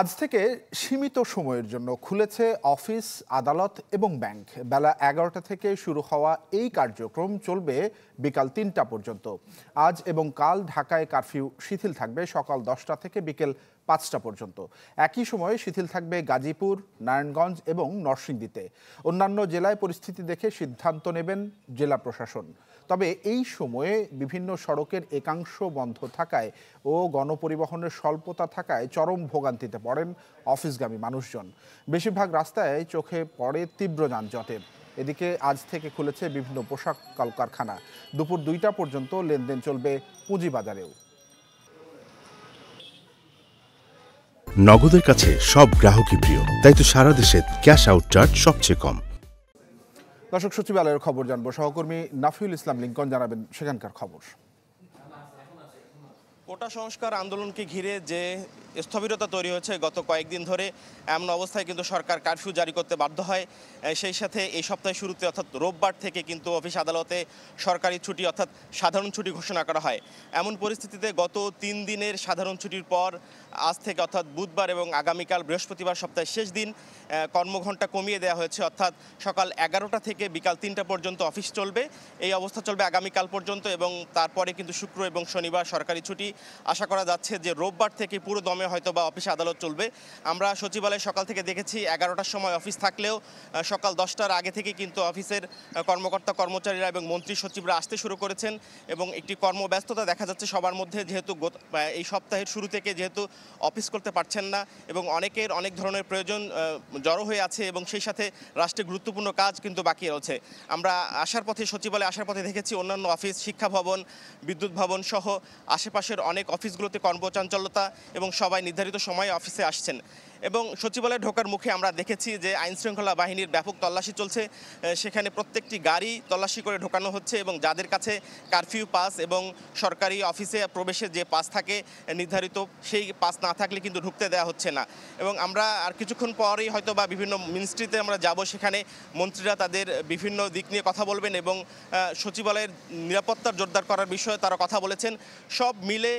আজ থেকে সীমিত সময়ের জন্য খুলেছে অফিস আদালত এবং ব্যাংক বেলা এগারোটা থেকে শুরু হওয়া এই কার্যক্রম চলবে বিকাল তিনটা পর্যন্ত আজ এবং কাল ঢাকায় কারফিউ শিথিল থাকবে সকাল দশটা থেকে বিকেল পাঁচটা পর্যন্ত একই সময়ে শিথিল থাকবে গাজীপুর নারায়ণগঞ্জ এবং নরসিংদীতে অন্যান্য জেলায় পরিস্থিতি দেখে সিদ্ধান্ত নেবেন জেলা প্রশাসন তবে এই সময়ে বিভিন্ন সড়কের একাংশ বন্ধ থাকায় ও গণপরিবহনের স্বল্পতা থাকায় চরম ভোগান্তিতে পড়েন অফিসগামী মানুষজন বেশিরভাগ রাস্তায় চোখে পড়ে তীব্র যানজটের এদিকে আজ থেকে খুলেছে বিভিন্ন পোশাক কলকারখানা দুপুর দুইটা পর্যন্ত লেনদেন চলবে পুঁজিবাজারেও নগদের কাছে সব গ্রাহকই প্রিয় তাই তো সারা দেশে ক্যাশ আউট চার্জ সবচেয়ে কম দর্শক সচিবালয়ের খবর জানবো সহকর্মী নাফিউল ইসলাম লিঙ্কন জানাবেন সেখানকার খবর কোটা সংস্কার আন্দোলনকে ঘিরে যে স্থবিরতা তৈরি হয়েছে গত কয়েকদিন ধরে এমন অবস্থায় কিন্তু সরকার কারফিউ জারি করতে বাধ্য হয় সেই সাথে এই সপ্তাহের শুরুতে অর্থাৎ রোববার থেকে কিন্তু অফিস আদালতে সরকারি ছুটি অর্থাৎ সাধারণ ছুটি ঘোষণা করা হয় এমন পরিস্থিতিতে গত তিন দিনের সাধারণ ছুটির পর আজ থেকে অর্থাৎ বুধবার এবং আগামীকাল বৃহস্পতিবার সপ্তাহের শেষ দিন কর্মঘণ্টা কমিয়ে দেওয়া হয়েছে অর্থাৎ সকাল এগারোটা থেকে বিকাল তিনটা পর্যন্ত অফিস চলবে এই অবস্থা চলবে আগামীকাল পর্যন্ত এবং তারপরে কিন্তু শুক্র এবং শনিবার সরকারি ছুটি আশা করা যাচ্ছে যে রোববার থেকে পুরো দমে মাধ্যমে হয়তো বা অফিসে আদালত চলবে আমরা সচিবালয়ে সকাল থেকে দেখেছি এগারোটার সময় অফিস থাকলেও সকাল দশটার আগে থেকে কিন্তু অফিসের কর্মকর্তা কর্মচারীরা এবং মন্ত্রী সচিবরা আসতে শুরু করেছেন এবং একটি কর্মব্যস্ততা দেখা যাচ্ছে সবার মধ্যে যেহেতু এই সপ্তাহের শুরু থেকে যেহেতু অফিস করতে পারছেন না এবং অনেকের অনেক ধরনের প্রয়োজন জড়ো হয়ে আছে এবং সেই সাথে রাষ্ট্রের গুরুত্বপূর্ণ কাজ কিন্তু বাকি রয়েছে আমরা আসার পথে সচিবালয়ে আসার পথে দেখেছি অন্যান্য অফিস শিক্ষা ভবন বিদ্যুৎ ভবন সহ আশেপাশের অনেক অফিসগুলোতে কর্মচাঞ্চলতা এবং সবাই সবাই নির্ধারিত সময়ে অফিসে আসছেন এবং সচিবালয়ে ঢোকার মুখে আমরা দেখেছি যে আইন শৃঙ্খলা বাহিনীর ব্যাপক তল্লাশি চলছে সেখানে প্রত্যেকটি গাড়ি তল্লাশি করে ঢোকানো হচ্ছে এবং যাদের কাছে কারফিউ পাস এবং সরকারি অফিসে প্রবেশের যে পাস থাকে নির্ধারিত সেই পাস না থাকলে কিন্তু ঢুকতে দেওয়া হচ্ছে না এবং আমরা আর কিছুক্ষণ পরেই হয়তো বা বিভিন্ন মিনিস্ট্রিতে আমরা যাব সেখানে মন্ত্রীরা তাদের বিভিন্ন দিক নিয়ে কথা বলবেন এবং সচিবালয়ের নিরাপত্তার জোরদার করার বিষয়ে তারা কথা বলেছেন সব মিলে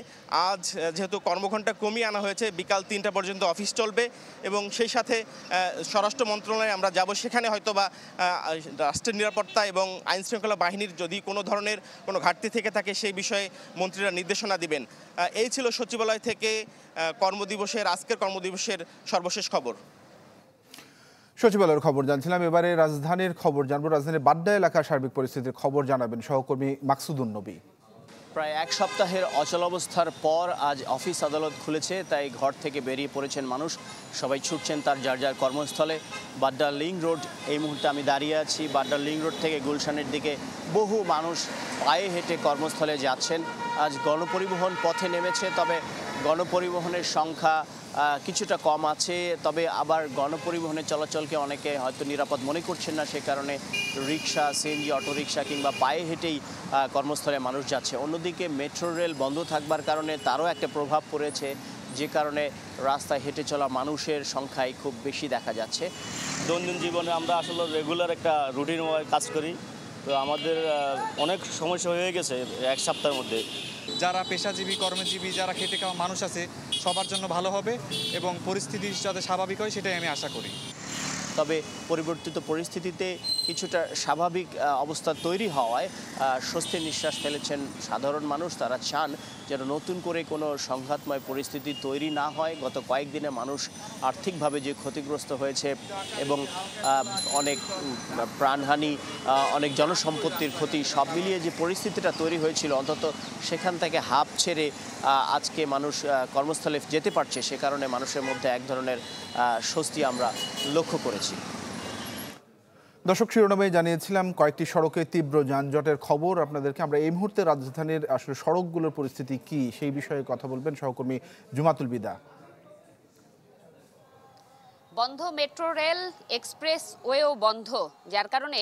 আজ যেহেতু কর্মঘণ্টা কমিয়ে আনা হয়েছে বিকাল তিনটা পর্যন্ত অফিস চলবে এবং সেই সাথে স্বরাষ্ট্র মন্ত্রণালয়ে আমরা যাব সেখানে হয়তো বা রাষ্ট্রের নিরাপত্তা এবং আইন শৃঙ্খলা বাহিনীর যদি কোনো ধরনের কোনো ঘাটতি থেকে থাকে সেই বিষয়ে মন্ত্রীরা নির্দেশনা দিবেন এই ছিল সচিবালয় থেকে কর্মদিবসের আজকের কর্মদিবসের সর্বশেষ খবর সচিবালয়ের খবর জানছিলাম এবারে রাজধানীর খবর জানবো রাজধানীর বাড্ডা এলাকার সার্বিক পরিস্থিতির খবর জানাবেন সহকর্মী মাকসুদুন নবী প্রায় এক সপ্তাহের অচলাবস্থার পর আজ অফিস আদালত খুলেছে তাই ঘর থেকে বেরিয়ে পড়েছেন মানুষ সবাই ছুটছেন তার যার যার কর্মস্থলে বাড্ডা লিং রোড এই মুহূর্তে আমি দাঁড়িয়ে আছি বাড্ডা লিং রোড থেকে গুলশানের দিকে বহু মানুষ পায়ে হেঁটে কর্মস্থলে যাচ্ছেন আজ গণপরিবহন পথে নেমেছে তবে গণপরিবহনের সংখ্যা কিছুটা কম আছে তবে আবার গণপরিবহনে চলাচলকে অনেকে হয়তো নিরাপদ মনে করছেন না সে কারণে রিক্সা সিএনজি রিক্সা কিংবা পায়ে হেঁটেই কর্মস্থলে মানুষ যাচ্ছে অন্যদিকে মেট্রো রেল বন্ধ থাকবার কারণে তারও একটা প্রভাব পড়েছে যে কারণে রাস্তায় হেঁটে চলা মানুষের সংখ্যাই খুব বেশি দেখা যাচ্ছে দৈনন্দিন জীবনে আমরা আসলে রেগুলার একটা রুটিন কাজ করি তো আমাদের অনেক সমস্যা হয়ে গেছে এক সপ্তাহের মধ্যে যারা পেশাজীবী কর্মজীবী যারা খেটে খাওয়া মানুষ আছে সবার জন্য ভালো হবে এবং পরিস্থিতি যাতে স্বাভাবিক হয় সেটাই আমি আশা করি তবে পরিবর্তিত পরিস্থিতিতে কিছুটা স্বাভাবিক অবস্থা তৈরি হওয়ায় স্বস্তির নিঃশ্বাস ফেলেছেন সাধারণ মানুষ তারা চান যেন নতুন করে কোনো সংঘাতময় পরিস্থিতি তৈরি না হয় গত কয়েকদিনে মানুষ আর্থিকভাবে যে ক্ষতিগ্রস্ত হয়েছে এবং অনেক প্রাণহানি অনেক জনসম্পত্তির ক্ষতি সব মিলিয়ে যে পরিস্থিতিটা তৈরি হয়েছিল অন্তত সেখান থেকে হাফ ছেড়ে আজকে মানুষ কর্মস্থলে যেতে পারছে সে কারণে মানুষের মধ্যে এক ধরনের স্বস্তি আমরা লক্ষ্য করেছি করছি দর্শক শিরোনামে জানিয়েছিলাম কয়েকটি সড়কে তীব্র যানজটের খবর আপনাদেরকে আমরা এই মুহূর্তে রাজধানীর আসলে সড়কগুলোর পরিস্থিতি কি সেই বিষয়ে কথা বলবেন সহকর্মী জুমাতুল বিদা বন্ধ মেট্রো রেল এক্সপ্রেস ওয়েও বন্ধ যার কারণে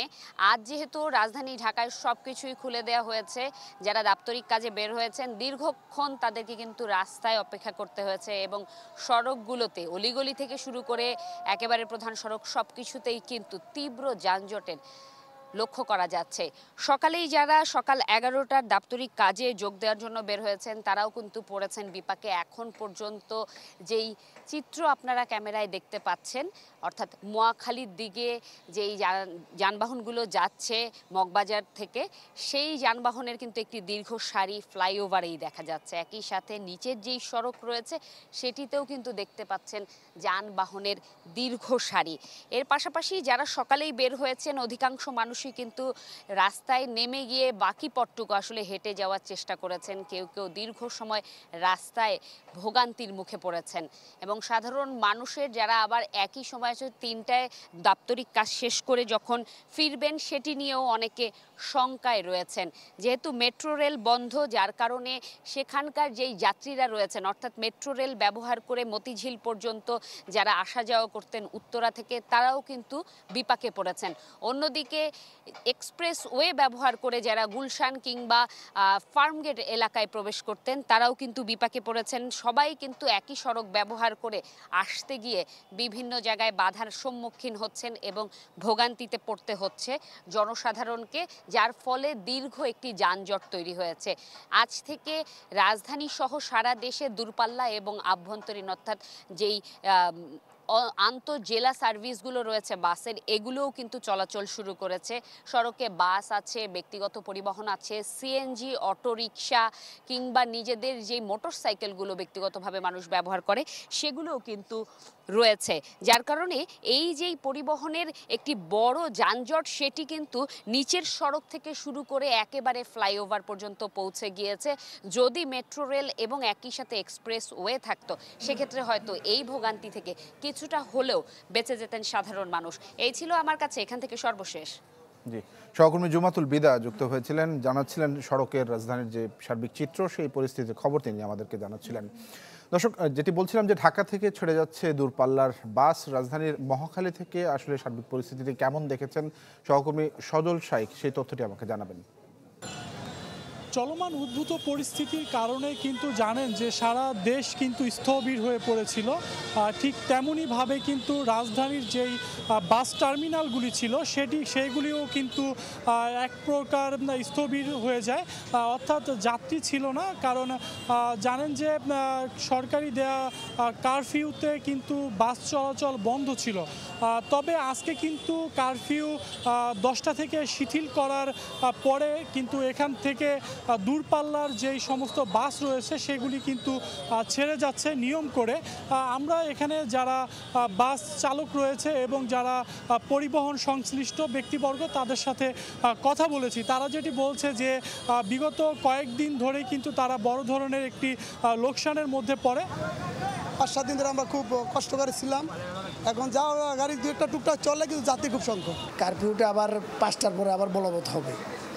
আজ যেহেতু রাজধানী ঢাকায় সব কিছুই খুলে দেওয়া হয়েছে যারা দাপ্তরিক কাজে বের হয়েছেন দীর্ঘক্ষণ তাদেরকে কিন্তু রাস্তায় অপেক্ষা করতে হয়েছে এবং সড়কগুলোতে অলিগলি থেকে শুরু করে একেবারে প্রধান সড়ক সব কিছুতেই কিন্তু তীব্র যানজটের লক্ষ্য করা যাচ্ছে সকালেই যারা সকাল এগারোটার দাপ্তরিক কাজে যোগ দেওয়ার জন্য বের হয়েছেন তারাও কিন্তু পড়েছেন বিপাকে এখন পর্যন্ত যেই চিত্র আপনারা ক্যামেরায় দেখতে পাচ্ছেন অর্থাৎ মোয়াখালীর দিকে যেই যানবাহনগুলো যাচ্ছে মগবাজার থেকে সেই যানবাহনের কিন্তু একটি দীর্ঘ সারি ফ্লাইওভারেই দেখা যাচ্ছে একই সাথে নিচের যেই সড়ক রয়েছে সেটিতেও কিন্তু দেখতে পাচ্ছেন যানবাহনের দীর্ঘ সারি এর পাশাপাশি যারা সকালেই বের হয়েছেন অধিকাংশ মানুষ মানুষই কিন্তু রাস্তায় নেমে গিয়ে বাকি পথটুকু আসলে হেঁটে যাওয়ার চেষ্টা করেছেন কেউ কেউ দীর্ঘ সময় রাস্তায় ভোগান্তির মুখে পড়েছেন এবং সাধারণ মানুষের যারা আবার একই সময় তিনটায় দাপ্তরিক কাজ শেষ করে যখন ফিরবেন সেটি নিয়েও অনেকে শঙ্কায় রয়েছেন যেহেতু মেট্রো রেল বন্ধ যার কারণে সেখানকার যেই যাত্রীরা রয়েছেন অর্থাৎ মেট্রো রেল ব্যবহার করে মতিঝিল পর্যন্ত যারা আসা যাওয়া করতেন উত্তরা থেকে তারাও কিন্তু বিপাকে পড়েছেন অন্যদিকে এক্সপ্রেস ওয়ে ব্যবহার করে যারা গুলশান কিংবা ফার্মগেট এলাকায় প্রবেশ করতেন তারাও কিন্তু বিপাকে পড়েছেন সবাই কিন্তু একই সড়ক ব্যবহার করে আসতে গিয়ে বিভিন্ন জায়গায় বাধার সম্মুখীন হচ্ছেন এবং ভোগান্তিতে পড়তে হচ্ছে জনসাধারণকে যার ফলে দীর্ঘ একটি যানজট তৈরি হয়েছে আজ থেকে রাজধানী সহ সারা দেশে দূরপাল্লা এবং আভ্যন্তরীণ অর্থাৎ যেই আন্তঃজেলা সার্ভিসগুলো রয়েছে বাসের এগুলোও কিন্তু চলাচল শুরু করেছে সড়কে বাস আছে ব্যক্তিগত পরিবহন আছে সিএনজি অটোরিকশা কিংবা নিজেদের যে মোটর সাইকেলগুলো ব্যক্তিগতভাবে মানুষ ব্যবহার করে সেগুলোও কিন্তু রয়েছে যার কারণে এই যেই পরিবহনের একটি বড় যানজট সেটি কিন্তু নিচের সড়ক থেকে শুরু করে একেবারে ফ্লাইওভার পর্যন্ত পৌঁছে গিয়েছে যদি মেট্রো রেল এবং একই সাথে এক্সপ্রেস ওয়ে থাকতো সেক্ষেত্রে হয়তো এই ভোগান্তি থেকে কিছুটা হলেও বেঁচে যেতেন সাধারণ মানুষ এই ছিল আমার কাছে এখান থেকে সর্বশেষ জি সহকর্মী জুমাতুল বিদা যুক্ত হয়েছিলেন জানাচ্ছিলেন সড়কের রাজধানীর যে সার্বিক চিত্র সেই পরিস্থিতির খবর তিনি আমাদেরকে জানাচ্ছিলেন দর্শক যেটি বলছিলাম যে ঢাকা থেকে ছেড়ে যাচ্ছে দূরপাল্লার বাস রাজধানীর মহাখালী থেকে আসলে সার্বিক পরিস্থিতিটি কেমন দেখেছেন সহকর্মী সজল শাইক সেই তথ্যটি আমাকে জানাবেন চলমান উদ্ভূত পরিস্থিতির কারণে কিন্তু জানেন যে সারা দেশ কিন্তু স্থবির হয়ে পড়েছিল ঠিক তেমনইভাবে কিন্তু রাজধানীর যেই বাস টার্মিনালগুলি ছিল সেটি সেইগুলিও কিন্তু এক প্রকার স্থবির হয়ে যায় অর্থাৎ যাত্রী ছিল না কারণ জানেন যে সরকারি দেয়া কারফিউতে কিন্তু বাস চলাচল বন্ধ ছিল তবে আজকে কিন্তু কারফিউ দশটা থেকে শিথিল করার পরে কিন্তু এখান থেকে দূরপাল্লার যেই সমস্ত বাস রয়েছে সেগুলি কিন্তু ছেড়ে যাচ্ছে নিয়ম করে আমরা এখানে যারা বাস চালক রয়েছে এবং যারা পরিবহন সংশ্লিষ্ট ব্যক্তিবর্গ তাদের সাথে কথা বলেছি তারা যেটি বলছে যে বিগত কয়েকদিন ধরে কিন্তু তারা বড় ধরনের একটি লোকসানের মধ্যে পড়ে পাঁচ সাত দিন ধরে আমরা খুব কষ্ট করে ছিলাম এখন যা গাড়ি দু একটা টুকটাক চলে কিন্তু যাত্রী খুব সংখ্যক কারফিউটা আবার পাঁচটার পরে আবার বলবৎ হবে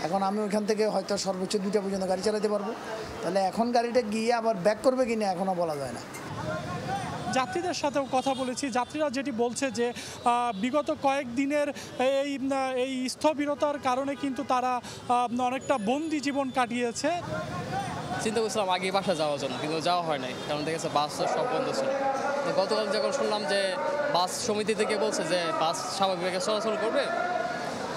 এখন আমি ওইখান থেকে হয়তো সর্বোচ্চ দুটা পর্যন্ত গাড়ি চালাতে পারবো তাহলে এখন গাড়িটা গিয়ে আবার ব্যাক করবে কি না এখনও বলা যায় না যাত্রীদের সাথেও কথা বলেছি যাত্রীরা যেটি বলছে যে বিগত কয়েকদিনের এই এই স্থবিরতার কারণে কিন্তু তারা অনেকটা বন্দি জীবন কাটিয়েছে চিন্তা করছিলাম আগে বাসা যাওয়ার জন্য কিন্তু যাওয়া হয় নাই কারণ দেখেছে বাস সব বন্ধ ছিল তো গতকাল যখন শুনলাম যে বাস সমিতি থেকে বলছে যে বাস স্বাভাবিক চলাচল করবে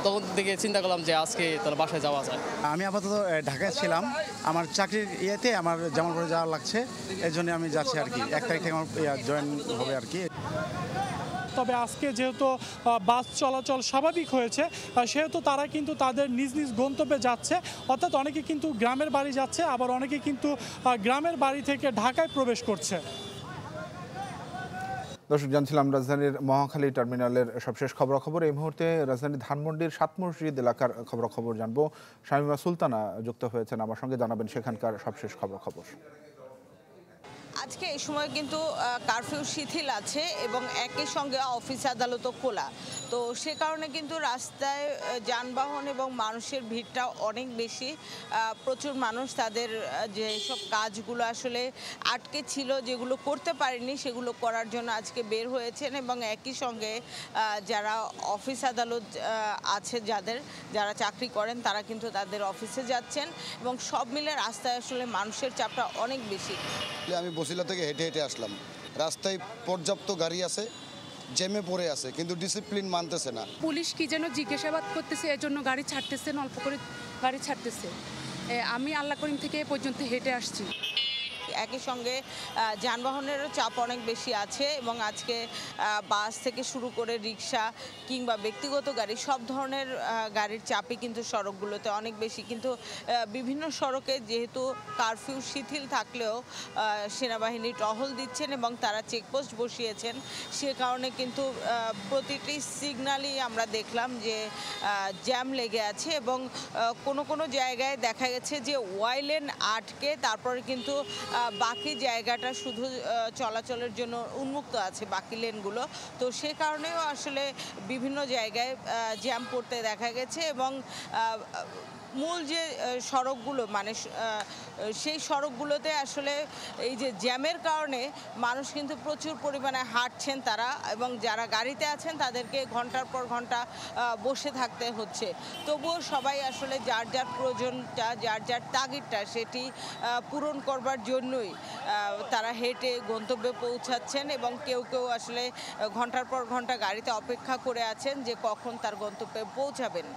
তখন থেকে চিন্তা করলাম যে আজকে তার বাসায় যাওয়া যায় আমি আপাতত ঢাকায় ছিলাম আমার চাকরির ইয়েতে আমার জামালপুরে যাওয়া লাগছে এই জন্য আমি যাচ্ছি আর কি এক তারিখ থেকে আমার জয়েন হবে আর কি তবে আজকে যেহেতু বাস চলাচল স্বাভাবিক হয়েছে সেহেতু তারা কিন্তু তাদের নিজ নিজ গন্তব্যে যাচ্ছে অর্থাৎ অনেকে কিন্তু গ্রামের বাড়ি যাচ্ছে আবার অনেকে কিন্তু গ্রামের বাড়ি থেকে ঢাকায় প্রবেশ করছে দর্শক জানছিলাম রাজধানীর মহাখালী টার্মিনালের সবশেষ খবর খবর এই মুহূর্তে রাজধানীর ধানমন্ডির সাত মসজিদ এলাকার খবর খবর জানবো শামিমা সুলতানা যুক্ত হয়েছেন আমার সঙ্গে জানাবেন সেখানকার সবশেষ খবর খবর আজকে এই সময় কিন্তু কারফিউ শিথিল আছে এবং একই সঙ্গে অফিস আদালতও খোলা তো সে কারণে কিন্তু রাস্তায় যানবাহন এবং মানুষের ভিড়টা অনেক বেশি প্রচুর মানুষ তাদের যে সব কাজগুলো আসলে আটকে ছিল যেগুলো করতে পারেনি সেগুলো করার জন্য আজকে বের হয়েছেন এবং একই সঙ্গে যারা অফিস আদালত আছে যাদের যারা চাকরি করেন তারা কিন্তু তাদের অফিসে যাচ্ছেন এবং সব মিলে রাস্তায় আসলে মানুষের চাপটা অনেক বেশি আমি বসিলা থেকে হেঁটে হেঁটে আসলাম রাস্তায় পর্যাপ্ত গাড়ি আছে জেমে পড়ে আছে কিন্তু ডিসিপ্লিন মানতেছে না পুলিশ কি যেন জিজ্ঞাসাবাদ করতেছে এজন্য গাড়ি ছাড়তেছেন অল্প করে গাড়ি ছাড়তেছে আমি আল্লাহ করিম থেকে পর্যন্ত হেঁটে আসছি একই সঙ্গে যানবাহনেরও চাপ অনেক বেশি আছে এবং আজকে বাস থেকে শুরু করে রিক্সা কিংবা ব্যক্তিগত গাড়ি সব ধরনের গাড়ির চাপই কিন্তু সড়কগুলোতে অনেক বেশি কিন্তু বিভিন্ন সড়কে যেহেতু কারফিউ শিথিল থাকলেও সেনাবাহিনী টহল দিচ্ছেন এবং তারা চেকপোস্ট বসিয়েছেন সে কারণে কিন্তু প্রতিটি সিগনালই আমরা দেখলাম যে জ্যাম লেগে আছে এবং কোনো কোনো জায়গায় দেখা গেছে যে ওয়াইলেন আটকে তারপরে কিন্তু বাকি জায়গাটা শুধু চলাচলের জন্য উন্মুক্ত আছে বাকি লেনগুলো তো সে কারণেও আসলে বিভিন্ন জায়গায় জ্যাম পড়তে দেখা গেছে এবং মূল যে সড়কগুলো মানে সেই সড়কগুলোতে আসলে এই যে জ্যামের কারণে মানুষ কিন্তু প্রচুর পরিমাণে হাঁটছেন তারা এবং যারা গাড়িতে আছেন তাদেরকে ঘন্টার পর ঘন্টা বসে থাকতে হচ্ছে তবুও সবাই আসলে যার যার প্রয়োজনটা যার যার তাগিদটা সেটি পূরণ করবার জন্যই তারা হেঁটে গন্তব্যে পৌঁছাচ্ছেন এবং কেউ কেউ আসলে ঘন্টার পর ঘন্টা গাড়িতে অপেক্ষা করে আছেন যে কখন তার গন্তব্যে পৌঁছাবেন